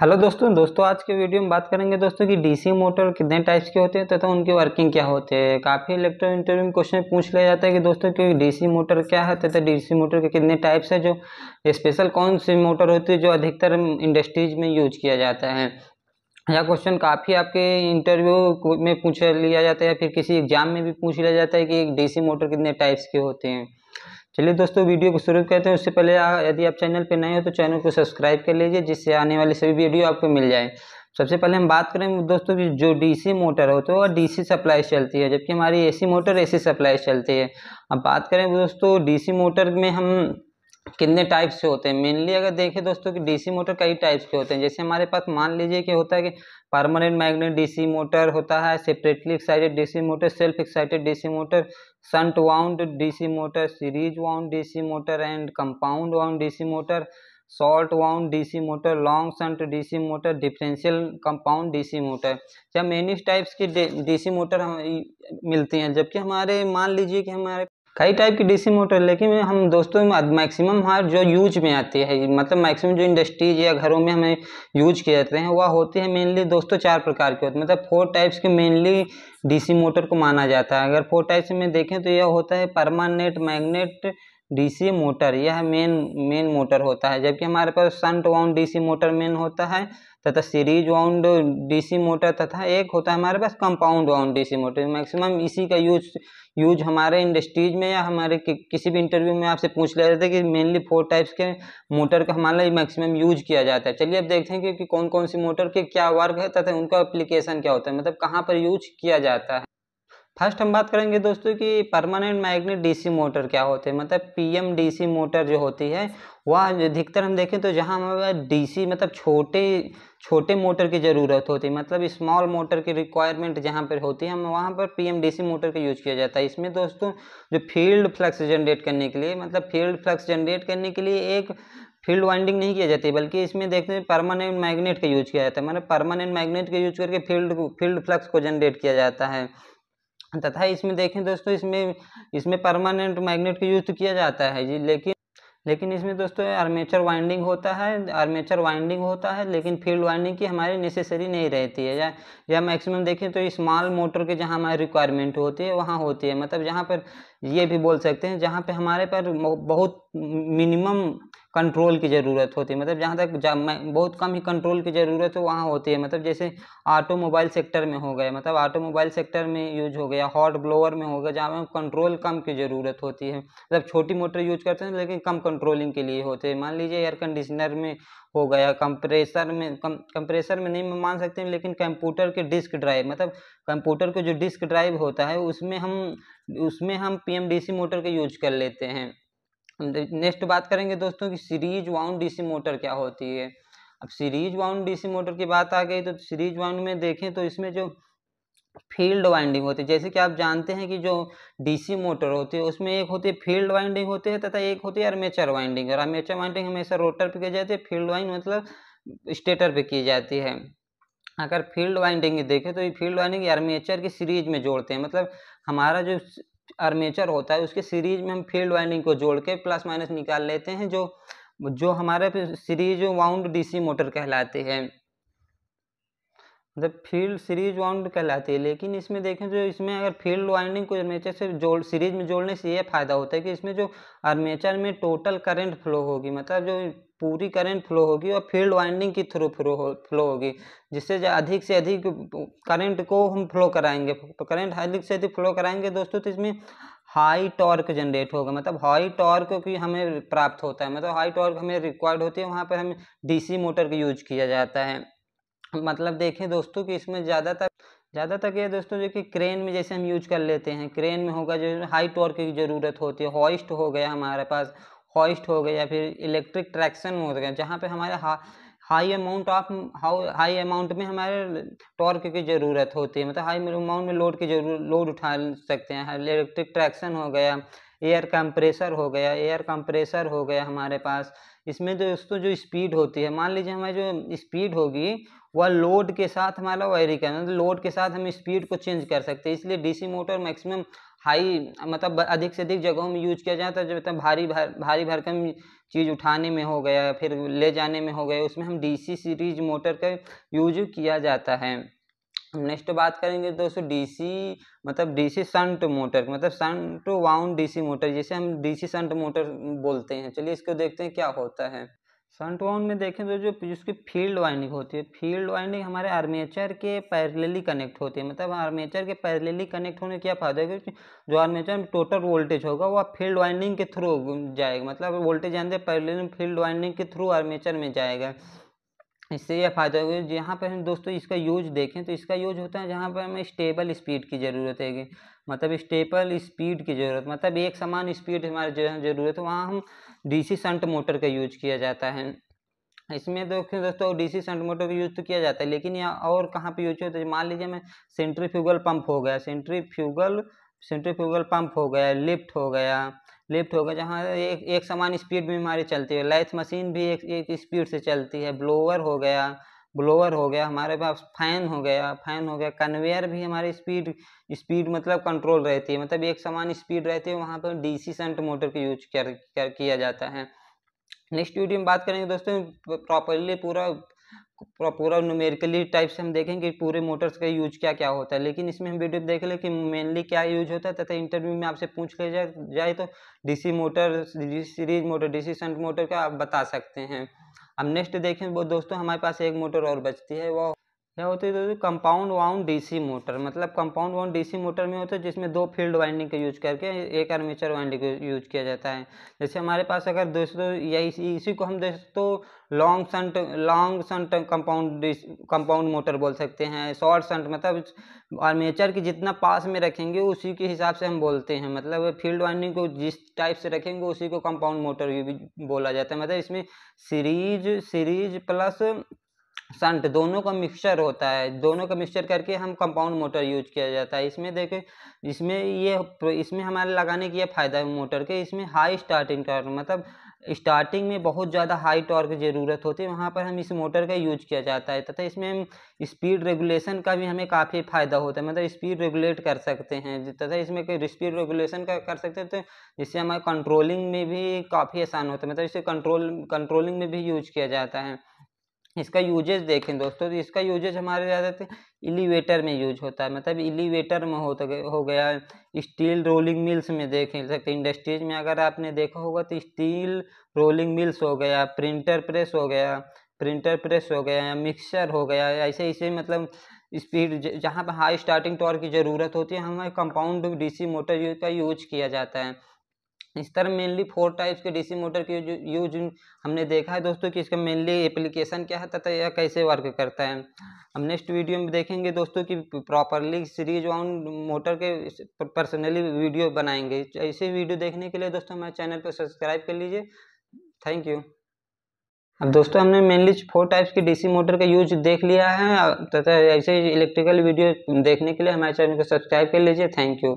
hello दोस्तों दोस्तों आज के वीडियो में बात करेंगे दोस्तों कि डीसी मोटर कितने टाइप्स के होते हैं तथा तो उनकी वर्किंग क्या होते हैं काफ़ी इलेक्ट्रो इंटरव्यू में क्वेश्चन पूछ लिया जाता है कि दोस्तों कि डीसी मोटर क्या है तथा तो डीसी मोटर के कितने टाइप्स है जो स्पेशल कौन सी मोटर होती है जो अधिकतर इंडस्ट्रीज में यूज किया जाता है यह क्वेश्चन काफ़ी आपके इंटरव्यू में पूछ लिया जाता है या फिर किसी एग्जाम में भी पूछ लिया जाता है कि डी मोटर कितने टाइप्स के होते हैं चलिए दोस्तों वीडियो को शुरू करते हैं उससे पहले यदि आप चैनल पर नए हो तो चैनल को सब्सक्राइब कर लीजिए जिससे आने वाली सभी वीडियो आपको मिल जाए सबसे पहले हम बात करें दोस्तों की जो डीसी मोटर होते है वह डीसी सप्लाई चलती है जबकि हमारी एसी मोटर एसी सप्लाई चलती है अब बात करें दोस्तों डीसी मोटर में हम कितने टाइप्स के होते हैं मेनली अगर देखें दोस्तों कि डीसी मोटर कई टाइप्स के होते हैं जैसे हमारे पास मान लीजिए कि होता है कि परमानेंट मैग्नेट डीसी मोटर होता है separately excited DC motor self excited DC motor shunt wound DC motor series wound DC motor and compound wound DC motor short wound DC motor long shunt DC motor differential compound DC motor या many types की DC motor हम मिलती हैं जबकि हमारे मान लीजिए कि हमारे कई टाइप की डीसी मोटर लेकिन हम दोस्तों मैक्सिमम हमारे जो यूज में आती है मतलब मैक्सिमम जो इंडस्ट्रीज या घरों में हमें यूज किए जाते हैं वह होती है मेनली दोस्तों चार प्रकार मतलब के होते हैं मतलब फोर टाइप्स के मेनली डीसी मोटर को माना जाता है अगर फोर टाइप्स में देखें तो यह होता है परमानेंट मैग्नेट डीसी मोटर यह मेन मेन मोटर होता है जबकि हमारे पास shunt wound DC motor main होता है तथा सीरीज वाउंड डीसी मोटर तथा एक होता है हमारे पास compound wound DC motor maximum इसी का यूज यूज हमारे इंडस्ट्रीज में या हमारे कि, किसी भी इंटरव्यू में आपसे पूछ लिया जाता है कि मेनली फोर टाइप्स के मोटर का हमारा मैक्सिमम यूज किया जाता है चलिए अब देखते हैं कि, कि कौन कौन सी मोटर के क्या वर्ग है तथा उनका एप्लीकेशन क्या होता है मतलब कहाँ पर यूज किया जाता है फर्स्ट हम बात करेंगे दोस्तों कि परमानेंट मैग्नेट डीसी मोटर क्या होते हैं मतलब पीएमडीसी मोटर जो होती है वह अधिकतर हम देखें तो जहाँ हमें डीसी मतलब छोटे छोटे मोटर की ज़रूरत होती है मतलब स्मॉल मोटर की रिक्वायरमेंट जहाँ पर होती है हम वहाँ पर पीएमडीसी मोटर का यूज़ किया जाता है इसमें दोस्तों जो फील्ड फ्लक्स जनरेट करने के लिए मतलब फील्ड फ्लक्स जनरेट करने के लिए एक फील्ड वाइंडिंग नहीं किया जाती बल्कि इसमें देखते हैं परमानेंट मैग्नेट का यूज किया जाता है मतलब परमानेंट मैग्नेट का यूज करके फील्ड फील्ड फ्लक्स को जनरेट किया जाता है तथा इसमें देखें दोस्तों इसमें इसमें परमानेंट मैग्नेट का यूज किया जाता है जी लेकिन लेकिन इसमें दोस्तों आर्मेचर वाइंडिंग होता है आर्मेचर वाइंडिंग होता है लेकिन फील्ड वाइंडिंग की हमारी नेसेसरी नहीं रहती है या या मैक्सिमम देखें तो स्मॉल मोटर के जहां हमारी रिक्वायरमेंट होती है वहां होती है मतलब जहां पर ये भी बोल सकते हैं जहां पे हमारे पर बहुत मिनिमम कंट्रोल की ज़रूरत होती है मतलब जहाँ तक जा, बहुत कम ही कंट्रोल की ज़रूरत हो वहाँ होती है मतलब जैसे ऑटोमोबाइल सेक्टर में हो गए मतलब ऑटोमोबाइल सेक्टर में यूज हो गया हॉट ब्लोअर में हो गया जहाँ में कंट्रोल कम की ज़रूरत होती है मतलब छोटी मोटर यूज करते हैं लेकिन कम कंट्रोलिंग के लिए होते हैं मान लीजिए एयर कंडीशनर में हो गया कंप्रेसर में कम कंप्रेसर में नहीं मान सकते हैं लेकिन कंप्यूटर के डिस्क ड्राइव मतलब कंप्यूटर के जो डिस्क ड्राइव होता है उसमें हम उसमें हम पीएमडीसी मोटर का यूज कर लेते हैं नेक्स्ट बात करेंगे दोस्तों कि सीरीज वाउंड डीसी मोटर क्या होती है अब सीरीज वाउंड डीसी मोटर की बात आ गई तो सीरीज वाउंड में देखें तो इसमें जो फील्ड वाइंडिंग होती है जैसे कि आप जानते हैं कि जो डीसी मोटर होती है उसमें एक होती है फील्ड वाइंडिंग होती है तथा एक होती है अर्मेचर वाइंडिंग और अर्मेचर वाइंडिंग हमेशा रोटर पर की जाती है फील्ड वाइंड मतलब स्टेटर पर की जाती है अगर फील्ड वाइंडिंग देखें तो ये फील्ड वाइंडिंग आर्मेचर की सीरीज में जोड़ते हैं मतलब हमारा जो आर्मेचर होता है उसके सीरीज में हम फील्ड वाइंडिंग को जोड़ के प्लस माइनस निकाल लेते हैं जो जो हमारे सीरीज वाउंड डीसी मोटर कहलाती है मतलब फील्ड सीरीज वाउंड कहलाती है लेकिन इसमें देखें जो तो इसमें अगर फील्ड वाइंडिंग को आर्मेचर से जोड़ सीरीज में जोड़ने से यह फायदा होता है कि इसमें जो आर्मेचर में टोटल करंट फ्लो होगी मतलब जो पूरी करंट फ्लो होगी और फील्ड वाइंडिंग के थ्रू फ्लो हो फ्लो होगी जिससे अधिक से अधिक करंट को हम फ्लो कराएंगे करंट तो अधिक से अधिक फ्लो कराएंगे दोस्तों तो इसमें हाई टॉर्क जनरेट होगा मतलब हाई टॉर्क की हमें प्राप्त होता है मतलब हाई टॉर्क हमें रिक्वायर्ड होती है वहाँ पर हमें डीसी मोटर का यूज किया जाता है मतलब देखें दोस्तों कि इसमें ज़्यादातर ज़्यादातर ये दोस्तों जो कि क्रेन में जैसे हम यूज कर लेते हैं क्रेन में होगा जो हाई टॉर्क की ज़रूरत होती है हॉइस्ट हो गया हमारे पास हॉइस्ट हो गए या फिर इलेक्ट्रिक ट्रैक्शन हो गए जहाँ पे हमारे हा, high amount of how high amount में हमारे टॉर्क की ज़रूरत होती है मतलब हाई अमाउंट में लोड की जरूर लोड उठा सकते हैं इलेक्ट्रिक ट्रैक्शन हो गया एयर कंप्रेसर हो गया एयर कंप्रेसर हो गया हमारे पास इसमें जो दोस्तों जो स्पीड होती है मान लीजिए हमारी जो स्पीड होगी वह लोड के साथ हमारा वायरिंग करना मतलब तो लोड के साथ हम स्पीड को चेंज कर सकते हैं इसलिए डीसी मोटर मैक्सिमम हाई मतलब अधिक से अधिक जगहों में यूज किया जाता तो है जब मतलब भारी भार भारी भरकम चीज़ उठाने में हो गया फिर ले जाने में हो गया उसमें हम डीसी सीरीज मोटर का यूज किया जाता है नेक्स्ट बात करेंगे दोस्तों डीसी मतलब डीसी संट मोटर मतलब संट वाउंड डीसी मोटर जिसे हम डीसी संट मोटर बोलते हैं चलिए इसको देखते हैं क्या होता है वाउन में देखें तो जो जिसकी फील्ड वाइंडिंग होती है फील्ड वाइंडिंग हमारे आर्मेचर के पैरेलली कनेक्ट होती है मतलब आर्मेचर के पैरेलली कनेक्ट होने क्या फायदा है क्योंकि जो आर्मेचर में टोटल वोल्टेज होगा वो फील्ड वाइंडिंग के थ्रू जाएगा मतलब वोल्टेज आने पैरेलली फील्ड वाइंडिंग के थ्रू आर्मेचर में जाएगा इससे यह फ़ायदा होगा जहाँ पर हम दोस्तों इसका यूज देखें तो इसका यूज होता है जहाँ पर हमें स्टेबल स्पीड की ज़रूरत है मतलब स्टेबल स्पीड की ज़रूरत मतलब एक समान स्पीड हमारे जो है ज़रूरत है वहाँ हम डीसी संट मोटर का यूज किया जाता है इसमें तो दोस्तों डीसी संट मोटर का यूज़ तो किया जाता है लेकिन यहाँ और कहाँ पर यूज होता है मान लीजिए हमें सेंट्रीफ्यूगल पंप हो गया सेंट्रीफ्यूगल सेंट्रीफ्यूगल पंप हो गया लिफ्ट हो गया लिफ्ट होगा जहाँ एक एक समान स्पीड में हमारी चलती है लाइथ मशीन भी एक एक स्पीड से चलती है ब्लोअर हो गया ब्लोअर हो गया हमारे पास फैन हो गया फैन हो गया कन्वेयर भी हमारी स्पीड स्पीड मतलब कंट्रोल रहती है मतलब एक समान स्पीड रहती है वहाँ पर डीसी सेंट मोटर का यूज कर, कर किया जाता है नेक्स्ट वीडियो में बात करेंगे दोस्तों प्रॉपरली पूरा पूरा न्यूमेरिकली टाइप से हम देखेंगे पूरे मोटर्स का यूज क्या क्या होता है लेकिन इसमें हम वीडियो देख लें कि मेनली क्या यूज होता है तथा इंटरव्यू में आपसे पूछ के जाए जाए तो DC motor series motor DC shunt motor का आप बता सकते हैं अब नेक्स्ट देखें वो दोस्तों हमारे पास एक मोटर और बचती है वो क्या होते दोस्तों कंपाउंड वाउंड डीसी मोटर मतलब कंपाउंड वाउंड डीसी मोटर में होता है जिसमें दो फील्ड वाइंडिंग का यूज करके एक आर्मेचर वाइंडिंग का यूज किया जाता है जैसे हमारे पास अगर दोस्तों या इसी इसी को हम दोस्तों long shunt long shunt compound compound motor बोल सकते हैं शॉर्ट संट मतलब आर्मेचर के जितना पास में रखेंगे उसी के हिसाब से हम बोलते हैं मतलब फील्ड वाइंडिंग को जिस टाइप से रखेंगे उसी को कंपाउंड मोटर भी बोला जाता है मतलब इसमें सीरीज सीरीज प्लस संट दोनों का मिक्सचर होता है दोनों का मिक्सचर करके हम कंपाउंड मोटर यूज किया जाता है इसमें देखें इसमें ये इसमें हमारे लगाने की ये फ़ायदा है मोटर के इसमें हाई स्टार्टिंग टॉर्क मतलब स्टार्टिंग में बहुत ज़्यादा हाई टॉर्क ज़रूरत होती है वहाँ पर हम इस मोटर का यूज किया जाता है तथा इसमें हम स्पीड रेगुलेशन का भी हमें काफ़ी फ़ायदा होता है मतलब स्पीड रेगुलेट कर सकते हैं तथा इसमें कोई स्पीड रेगुलेशन का कर सकते हैं तो जिससे हमारे कंट्रोलिंग में भी काफ़ी आसान होता है मतलब इसे कंट्रोल कंट्रोलिंग में भी यूज किया जाता है इसका यूजेज देखें दोस्तों तो इसका यूजेज हमारे ज़्यादातर तो एलिवेटर में यूज होता है मतलब एलिवेटर में हो, तो हो गया स्टील रोलिंग मिल्स में देख सकते इंडस्ट्रीज में अगर आपने देखा होगा तो स्टील रोलिंग मिल्स हो गया प्रिंटर प्रेस हो गया प्रिंटर प्रेस हो गया या मिक्सर हो गया ऐसे ऐसे मतलब स्पीड जहाँ पर हाई स्टार्टिंग टॉर्क की ज़रूरत होती है हमें कंपाउंड डीसी मोटर का यूज किया जाता है इस तरह मेनली फोर टाइप्स के डीसी मोटर के यूज हमने देखा है दोस्तों कि इसका मेनली एप्लीकेशन क्या है तथा यह कैसे वर्क करता है हम नेक्स्ट वीडियो में देखेंगे दोस्तों कि प्रॉपरली सीरीज ऑन मोटर के पर्सनली वीडियो बनाएंगे ऐसे वीडियो देखने के लिए दोस्तों हमारे चैनल पर सब्सक्राइब कर लीजिए थैंक यू अब दोस्तों हमने मेनली फोर टाइप्स की डीसी मोटर का यूज देख लिया है तथा ऐसे इलेक्ट्रिकल वीडियो देखने के लिए हमारे चैनल को सब्सक्राइब कर लीजिए थैंक यू